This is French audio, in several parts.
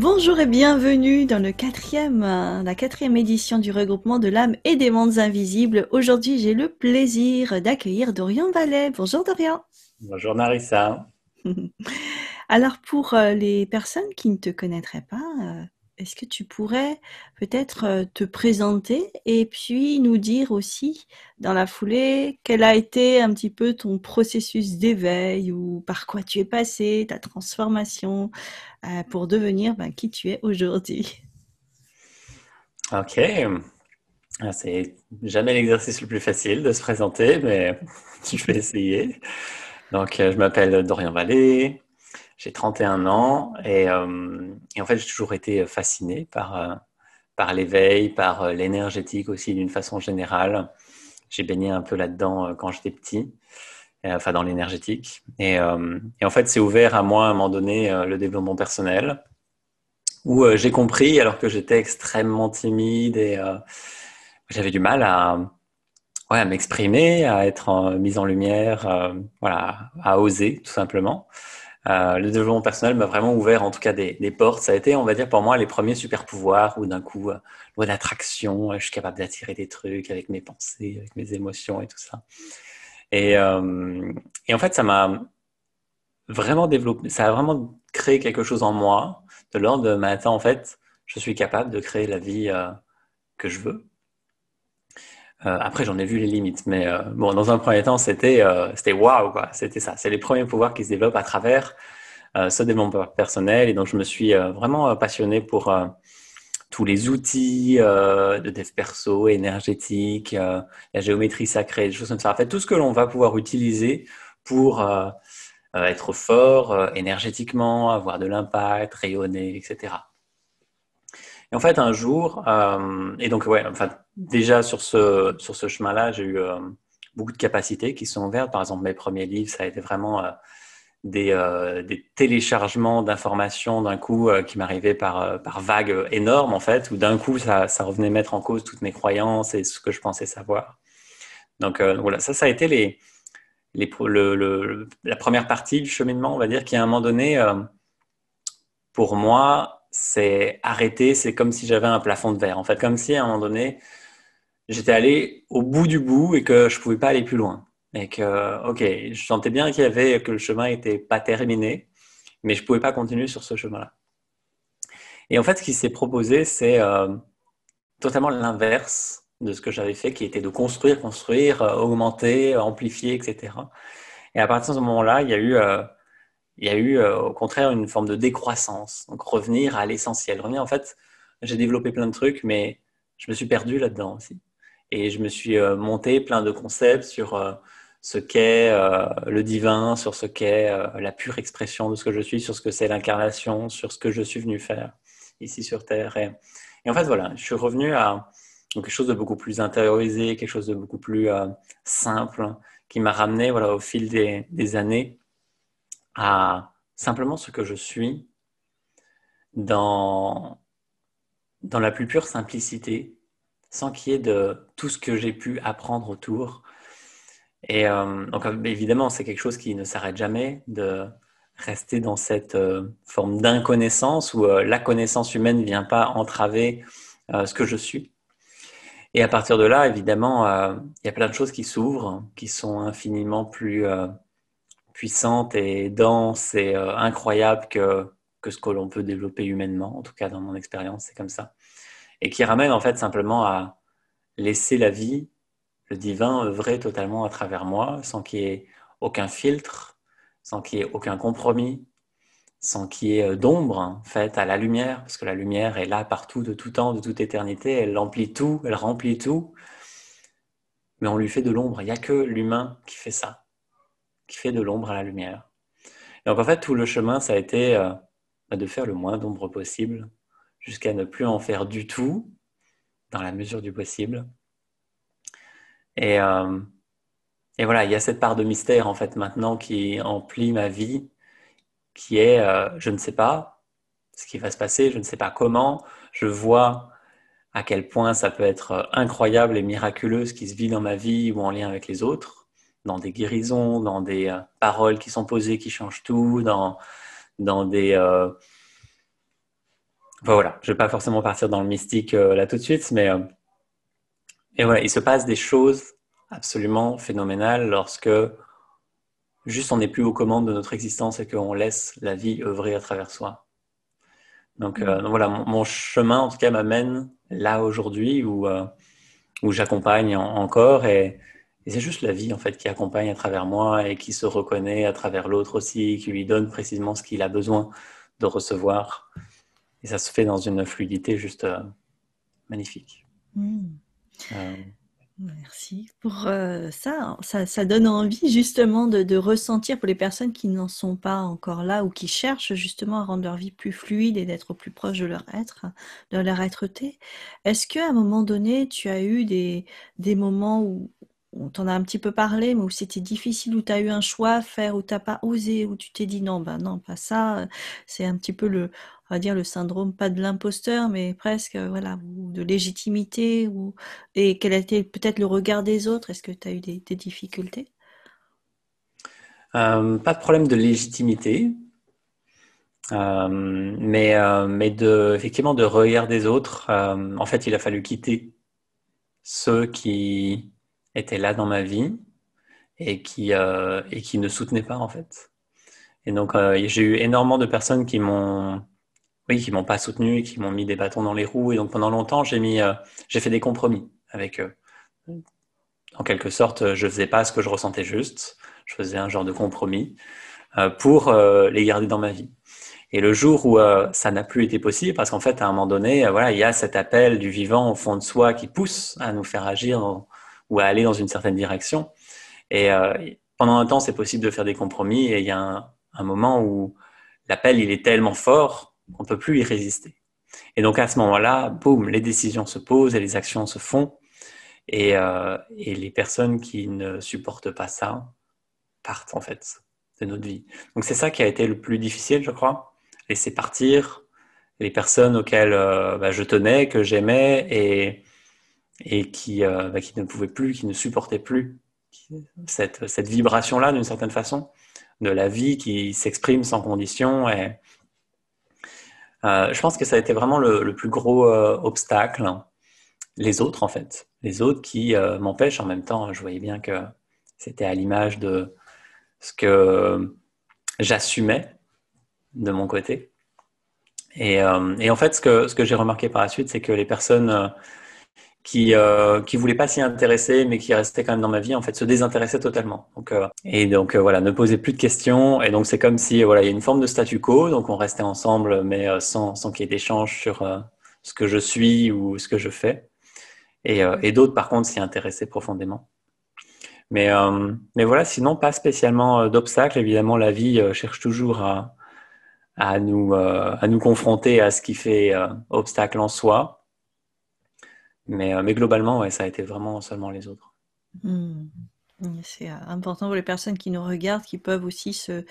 Bonjour et bienvenue dans euh, la quatrième édition du regroupement de l'âme et des mondes invisibles. Aujourd'hui, j'ai le plaisir d'accueillir Dorian Vallet. Bonjour Dorian. Bonjour Marissa. Alors pour euh, les personnes qui ne te connaîtraient pas, euh, est-ce que tu pourrais peut-être euh, te présenter et puis nous dire aussi, dans la foulée, quel a été un petit peu ton processus d'éveil ou par quoi tu es passé, ta transformation euh, pour devenir ben, qui tu es aujourd'hui Ok. Ah, c'est jamais l'exercice le plus facile de se présenter, mais je vais essayer. Donc, euh, je m'appelle Dorian Vallée, j'ai 31 ans euh, et, en fait, j'ai toujours été fasciné par, euh, par l'éveil, par euh, l'énergétique aussi d'une façon générale. J'ai baigné un peu là-dedans quand j'étais petit, enfin dans l'énergétique. Et, et, en fait, c'est ouvert à moi à un moment donné le développement personnel où j'ai compris, alors que j'étais extrêmement timide et j'avais du mal à, ouais, à m'exprimer, à être mise en lumière, voilà, à oser tout simplement. Euh, le développement personnel m'a vraiment ouvert en tout cas des, portes. Ça a été, on va dire, pour moi, les premiers super pouvoirs ou d'un coup, euh, loi d'attraction, euh, je suis capable d'attirer des trucs avec mes pensées, avec mes émotions et tout ça. Et, en fait, ça m'a vraiment développé, ça a vraiment créé quelque chose en moi de l'ordre de, mais ben, en fait, je suis capable de créer la vie que je veux. Euh, après, j'en ai vu les limites, mais euh, bon, dans un premier temps, c'était euh, c'était waouh quoi, c'était ça. C'est les premiers pouvoirs qui se développent à travers ce développement personnel, et donc je me suis vraiment passionné pour tous les outils de dev perso, énergétique, la géométrie sacrée, des choses comme ça. En fait, tout ce que l'on va pouvoir utiliser pour être fort énergétiquement, avoir de l'impact, rayonner, etc. Et en fait, un jour, euh, et donc, ouais, enfin, déjà sur ce, sur ce chemin-là, j'ai eu euh, beaucoup de capacités qui sont ouvertes. Par exemple, mes premiers livres, ça a été vraiment euh, des, des, téléchargements d'informations d'un coup qui m'arrivaient par, par vagues énormes, en fait, où d'un coup, ça, ça, revenait mettre en cause toutes mes croyances et ce que je pensais savoir. Donc, voilà, ça, ça a été les, les le, la première partie du cheminement, on va dire, qui à un moment donné, pour moi, c'est arrêté, c'est comme si j'avais un plafond de verre. En fait, comme si à un moment donné, j'étais allé au bout du bout et que je pouvais pas aller plus loin. Et que, ok, je sentais bien qu'il y avait, que le chemin n'était pas terminé, mais je pouvais pas continuer sur ce chemin-là. Et en fait, ce qui s'est proposé, c'est euh, totalement l'inverse de ce que j'avais fait, qui était de construire, construire, euh, augmenter, amplifier, etc. Et à partir de ce moment-là, il y a eu euh, il y a eu euh, au contraire une forme de décroissance. Donc revenir à l'essentiel. Revenir, en fait, j'ai développé plein de trucs, mais je me suis perdu là-dedans aussi. Et je me suis euh, monté plein de concepts sur euh, ce qu'est le divin, sur ce qu'est la pure expression de ce que je suis, sur ce que c'est l'incarnation, sur ce que je suis venu faire ici sur Terre. Et, en fait, voilà, je suis revenu à quelque chose de beaucoup plus intériorisé, quelque chose de beaucoup plus simple, qui m'a ramené voilà, au fil des années à simplement ce que je suis dans, dans la plus pure simplicité, sans qu'il y ait de tout ce que j'ai pu apprendre autour. Et euh, donc, euh, évidemment, c'est quelque chose qui ne s'arrête jamais de rester dans cette euh, forme d'inconnaissance où la connaissance humaine ne vient pas entraver ce que je suis. Et à partir de là, évidemment, il y a plein de choses qui s'ouvrent, qui sont infiniment plus puissante et dense et euh, incroyable que, que ce que l'on peut développer humainement, en tout cas dans mon expérience, c'est comme ça. Et qui ramène en fait simplement à laisser la vie, le divin, œuvrer totalement à travers moi, sans qu'il y ait aucun filtre, sans qu'il y ait aucun compromis, sans qu'il y ait euh, d'ombre en fait à la lumière, parce que la lumière est là partout, de tout temps, de toute éternité, elle remplit tout, elle remplit tout, mais on lui fait de l'ombre, il n'y a que l'humain qui fait ça qui fait de l'ombre à la lumière. donc en fait, tout le chemin, ça a été euh, bah, de faire le moins d'ombre possible, jusqu'à ne plus en faire du tout, dans la mesure du possible. Et, euh, voilà, il y a cette part de mystère en fait maintenant qui emplit ma vie, qui est euh, je ne sais pas ce qui va se passer, je ne sais pas comment, je vois à quel point ça peut être incroyable et miraculeux ce qui se vit dans ma vie ou en lien avec les autres dans des guérisons, dans des euh, paroles qui sont posées, qui changent tout, dans, dans des... Euh, enfin, voilà, je ne vais pas forcément partir dans le mystique euh, là tout de suite, mais et voilà, il se passe des choses absolument phénoménales lorsque juste on n'est plus aux commandes de notre existence et qu'on laisse la vie œuvrer à travers soi. Donc, mm. voilà, mon, chemin en tout cas m'amène là aujourd'hui où, j'accompagne encore et, et c'est juste la vie, en fait, qui accompagne à travers moi et qui se reconnaît à travers l'autre aussi, qui lui donne précisément ce qu'il a besoin de recevoir. Et ça se fait dans une fluidité juste euh, magnifique. Hmm. Euh. Merci pour euh, ça. ça. ça. donne envie justement de, ressentir pour les personnes qui n'en sont pas encore là ou qui cherchent justement à rendre leur vie plus fluide et d'être plus proche de leur être, de leur être-té. Est-ce qu'à un moment donné, tu as eu des, des moments où, on t'en a un petit peu parlé, mais où c'était difficile, où tu as eu un choix à faire, où tu n'as pas osé, où tu t'es dit non, ben non, pas ça. Euh, c'est un petit peu le, dire, le syndrome, pas de l'imposteur, mais presque, euh, voilà, de légitimité, ou... et quel a été peut-être le regard des autres Est-ce que tu as eu des, difficultés euh, Pas de problème de légitimité, mais, mais de, effectivement, de regard des autres. en fait, il a fallu quitter ceux qui étaient là dans ma vie et qui, euh, qui ne soutenait pas en fait. Et donc euh, j'ai eu énormément de personnes qui m'ont oui, qui m'ont pas soutenu, qui m'ont mis des bâtons dans les roues. Et donc pendant longtemps, j'ai mis, euh, j'ai fait des compromis avec eux. En quelque sorte, je faisais pas ce que je ressentais juste. Je faisais un genre de compromis pour les garder dans ma vie. Et le jour où ça n'a plus été possible, parce qu'en fait, à un moment donné, voilà, il y a cet appel du vivant au fond de soi qui pousse à nous faire agir ou à aller dans une certaine direction. Et euh, pendant un temps, c'est possible de faire des compromis et il y a un, moment où l'appel, il est tellement fort qu'on ne peut plus y résister. Et donc à ce moment-là, boum, les décisions se posent et les actions se font. Et, euh, et, les personnes qui ne supportent pas ça partent en fait de notre vie. Donc c'est ça qui a été le plus difficile, je crois. Laisser partir les personnes auxquelles euh, bah, je tenais, que j'aimais, et, et euh, bah, qui, ne pouvait plus, qui ne supportait plus cette, vibration-là d'une certaine façon, de la vie qui s'exprime sans condition. Et, euh, je pense que ça a été vraiment le, plus gros euh, obstacle, hein. les autres en fait, les autres qui m'empêchent en même temps. Je voyais bien que c'était à l'image de ce que j'assumais de mon côté. Et, en fait, ce que j'ai remarqué par la suite, c'est que les personnes qui euh, qui voulait pas s'y intéresser, mais qui restait quand même dans ma vie, en fait, se désintéressait totalement. Donc euh, et donc euh, voilà, ne posait plus de questions. Et donc c'est comme si euh, voilà, il y a une forme de statu quo. Donc on restait ensemble, mais sans sans qu'il y ait d'échange sur ce que je suis ou ce que je fais. Et, et d'autres par contre s'y intéressaient profondément. Mais mais voilà, sinon pas spécialement d'obstacles. Évidemment, la vie cherche toujours à à nous à nous confronter à ce qui fait obstacle en soi euh, mais, globalement, ouais, ça a été vraiment seulement les autres. Hmm. C'est euh, important pour les personnes qui nous regardent, qui peuvent aussi se,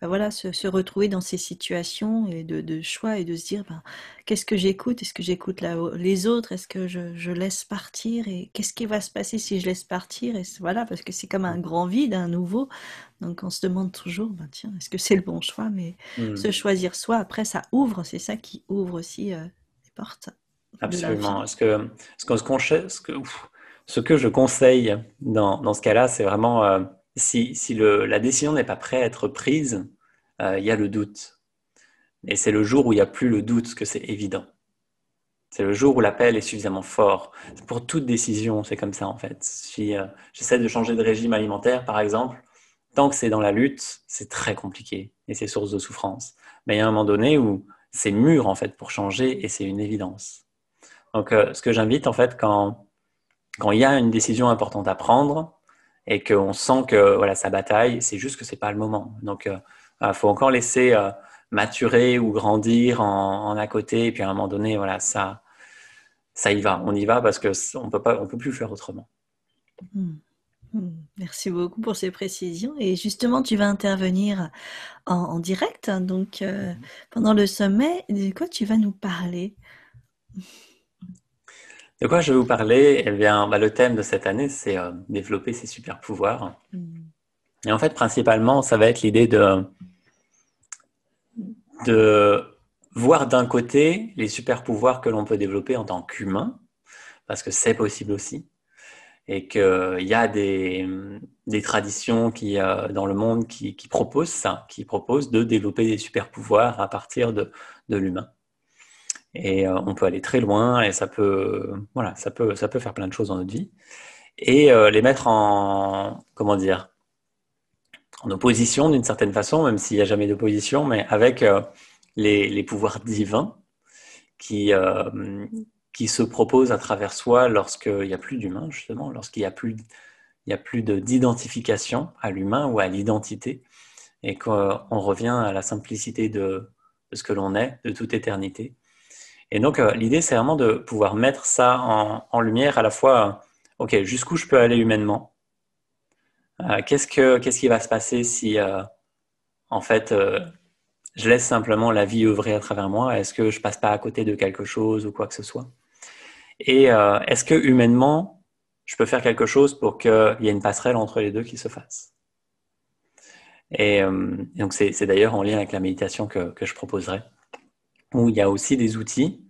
bah voilà, se, retrouver dans ces situations et de, choix et de se dire ben, qu'est-ce que j'écoute Est-ce que j'écoute les autres Est-ce que je, laisse partir Et qu'est-ce qui va se passer si je laisse partir Et voilà, parce que c'est comme un grand vide, un nouveau. Donc on se demande toujours ben, tiens, est-ce que c'est le bon choix Mais hmm. se choisir soi, après, ça ouvre, c'est ça qui ouvre aussi euh, les portes. Absolument. Ce que, ce que, je conseille dans, dans ce cas-là, c'est vraiment euh, si, si le, la décision n'est pas prête à être prise, euh, il y a le doute. Et c'est le jour où il n'y a plus le doute que c'est évident. C'est le jour où l'appel est suffisamment fort. Pour toute décision, c'est comme ça en fait. Si euh, j'essaie de changer de régime alimentaire, par exemple, tant que c'est dans la lutte, c'est très compliqué et c'est source de souffrance. Mais il y a un moment donné où c'est mûr en fait pour changer et c'est une évidence. Donc, euh, ce que j'invite, en fait, quand, quand il y a une décision importante à prendre et qu'on sent que voilà, ça bataille, c'est juste que ce n'est pas le moment. Donc, il euh, euh, faut encore laisser maturer ou grandir en, à côté. Et puis, à un moment donné, voilà, ça, ça y va. On y va parce qu'on ne peut plus faire autrement. Hmm. Hmm. Merci beaucoup pour ces précisions. Et justement, tu vas intervenir en, direct, hein, donc mm-hmm. pendant le sommet. De quoi tu vas nous parler de quoi je vais vous parler Eh bien, bah, le thème de cette année, c'est euh, développer ses super pouvoirs. Mm. Et en fait, principalement, ça va être l'idée de, de voir d'un côté les super pouvoirs que l'on peut développer en tant qu'humain, parce que c'est possible aussi, et qu'il euh, y a des, traditions qui, euh, dans le monde qui, qui, proposent ça, qui proposent de développer des super pouvoirs à partir de l'humain. Et euh, on peut aller très loin et ça peut, voilà, ça peut, ça peut faire plein de choses dans notre vie. Et euh, les mettre en, comment dire, en opposition d'une certaine façon, même s'il n'y a jamais d'opposition, mais avec euh, les, les, pouvoirs divins qui, qui se proposent à travers soi lorsqu'il n'y a plus d'humain, justement, lorsqu'il n'y a plus, il y a plus d'identification à l'humain ou à l'identité et qu'on revient à la simplicité de ce que l'on est de toute éternité et donc, euh, l'idée, c'est vraiment de pouvoir mettre ça en, lumière à la fois, euh, OK, jusqu'où je peux aller humainement euh, qu'est-ce, qui va se passer si, en fait, je laisse simplement la vie œuvrer à travers moi Est-ce que je ne passe pas à côté de quelque chose ou quoi que ce soit Et est-ce que humainement, je peux faire quelque chose pour qu'il y ait une passerelle entre les deux qui se fasse Et, donc, c'est, d'ailleurs en lien avec la méditation que, que je proposerai où il y a aussi des outils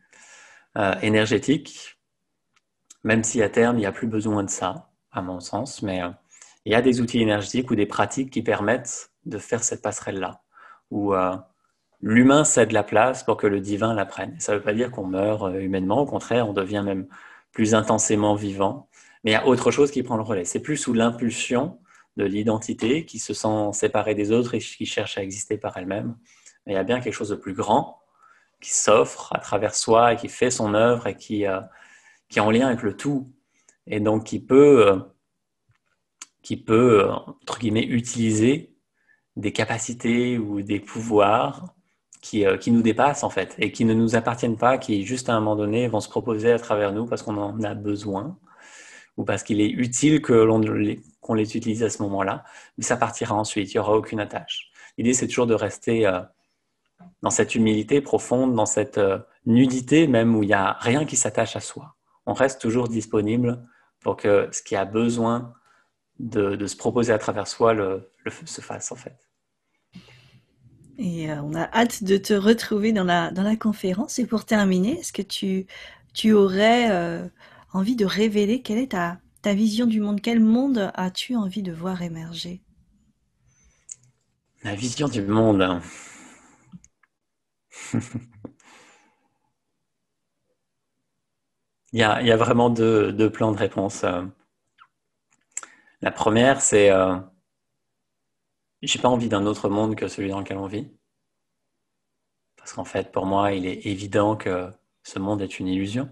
euh, énergétique, même si à terme, il n'y a plus besoin de ça, à mon sens, mais euh, il y a des outils énergétiques ou des pratiques qui permettent de faire cette passerelle-là, où euh, l'humain cède la place pour que le divin la prenne. Ça ne veut pas dire qu'on meurt humainement, au contraire, on devient même plus intensément vivant, mais il y a autre chose qui prend le relais. C'est plus sous l'impulsion de l'identité qui se sent séparée des autres et qui cherche à exister par elle-même. Mais il y a bien quelque chose de plus grand qui s'offre à travers soi et qui fait son œuvre et qui, euh, qui est en lien avec le tout. Et donc qui peut, euh, qui peut euh, entre guillemets, utiliser des capacités ou des pouvoirs qui, qui nous dépassent en fait et qui ne nous appartiennent pas, qui juste à un moment donné vont se proposer à travers nous parce qu'on en a besoin ou parce qu'il est utile que l'on qu'on les utilise à ce moment-là, mais ça partira ensuite, il n'y aura aucune attache. L'idée, c'est toujours de rester dans cette humilité profonde, dans cette euh, nudité même où il n'y a rien qui s'attache à soi. On reste toujours disponible pour que ce qui a besoin de, se proposer à travers soi le, se fasse en fait. Et euh, on a hâte de te retrouver dans la, conférence. Et pour terminer, est-ce que tu, aurais euh, envie de révéler quelle est ta, ta vision du monde Quel monde as-tu envie de voir émerger La vision du monde. il, y a, vraiment deux, plans de réponse. Euh. La première, c'est euh, j'ai pas envie d'un autre monde que celui dans lequel on vit. Parce qu'en fait, pour moi, il est évident que ce monde est une illusion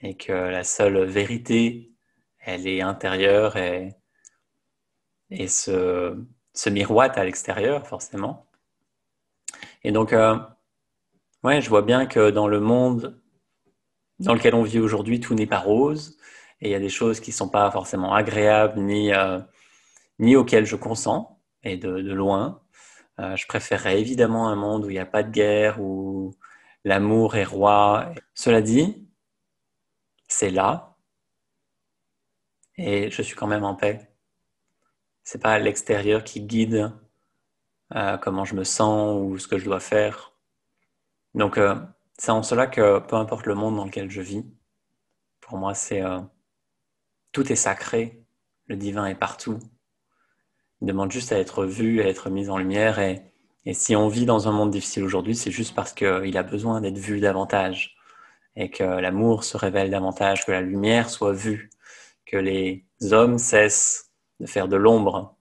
et que la seule vérité, elle est intérieure et, et se, se miroite à l'extérieur, forcément. Et donc, euh, Ouais, je vois bien que dans le monde dans lequel on vit aujourd'hui, tout n'est pas rose et il y a des choses qui ne sont pas forcément agréables ni, euh, ni auxquelles je consens et de, loin. Euh, je préférerais évidemment un monde où il n'y a pas de guerre, où l'amour est roi. Cela dit, c'est là et je suis quand même en paix. C'est pas l'extérieur qui guide euh, comment je me sens ou ce que je dois faire. Donc, euh, c'est en cela que peu importe le monde dans lequel je vis, pour moi, c'est euh, tout est sacré, le divin est partout. Il demande juste à être vu, à être mis en lumière. et si on vit dans un monde difficile aujourd'hui, c'est juste parce qu'il a besoin d'être vu davantage et que l'amour se révèle davantage, que la lumière soit vue, que les hommes cessent de faire de l'ombre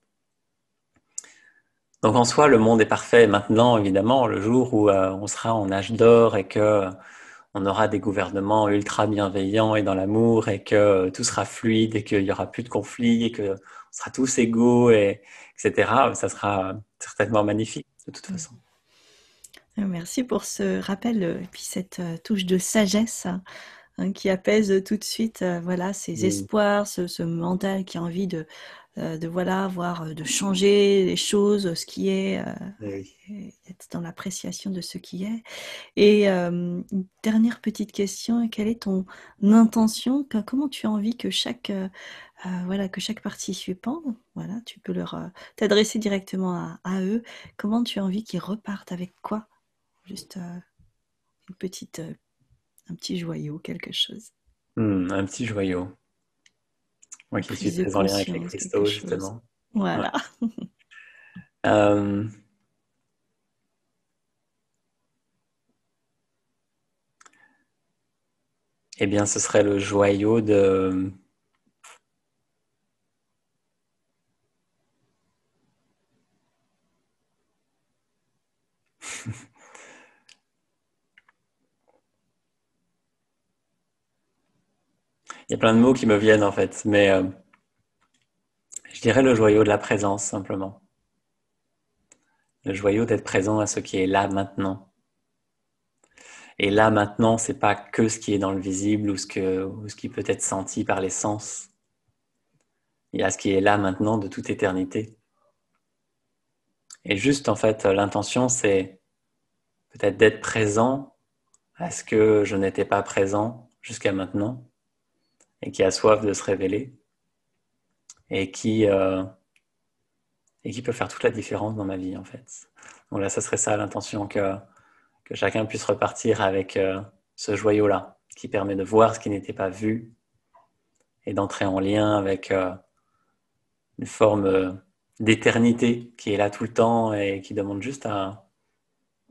donc en soi, le monde est parfait maintenant, évidemment, le jour où euh, on sera en âge d'or et que euh, on aura des gouvernements ultra bienveillants et dans l'amour et que euh, tout sera fluide et qu'il n'y aura plus de conflits et que sera tous égaux, et, etc. Ça sera certainement magnifique de toute mm. façon. Merci pour ce rappel et puis cette touche de sagesse hein, hein, qui apaise tout de suite voilà, ces espoirs, ce, ce mental qui a envie de, euh, de voilà, voir, euh, de changer les choses, ce qui est, euh, eh être dans l'appréciation de ce qui est. Et dernière petite question, quelle est ton intention Comment tu as envie que chaque, voilà, que chaque participant, voilà, tu peux leur t'adresser directement à, eux, comment tu as envie qu'ils repartent avec quoi Juste une petite, un petit joyau, quelque chose. Hmm, un petit joyau. Moi qui suis très en lien avec les cristaux, justement. Voilà. Euh, eh bien, ce serait le joyau de. y a plein de mots qui me viennent en fait, mais euh, je dirais le joyau de la présence simplement. Le joyau d'être présent à ce qui est là maintenant. Et là maintenant, c'est pas que ce qui est dans le visible ou ce qui peut être senti par les sens. Il y a ce qui est là maintenant de toute éternité. Et juste en fait, l'intention, c'est peut-être d'être présent à ce que je n'étais pas présent jusqu'à maintenant et qui a soif de se révéler et qui, euh, et qui peut faire toute la différence dans ma vie en fait. Donc là, ça serait ça l'intention que, que chacun puisse repartir avec euh, ce joyau-là qui permet de voir ce qui n'était pas vu et d'entrer en lien avec euh, une forme d'éternité qui est là tout le temps et qui demande juste à,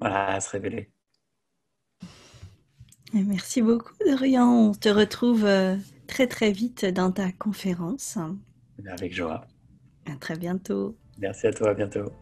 voilà, à se révéler. Merci beaucoup, Dorian. On te retrouve très très vite dans ta conférence. Avec joie. À très bientôt. Merci à toi, à bientôt.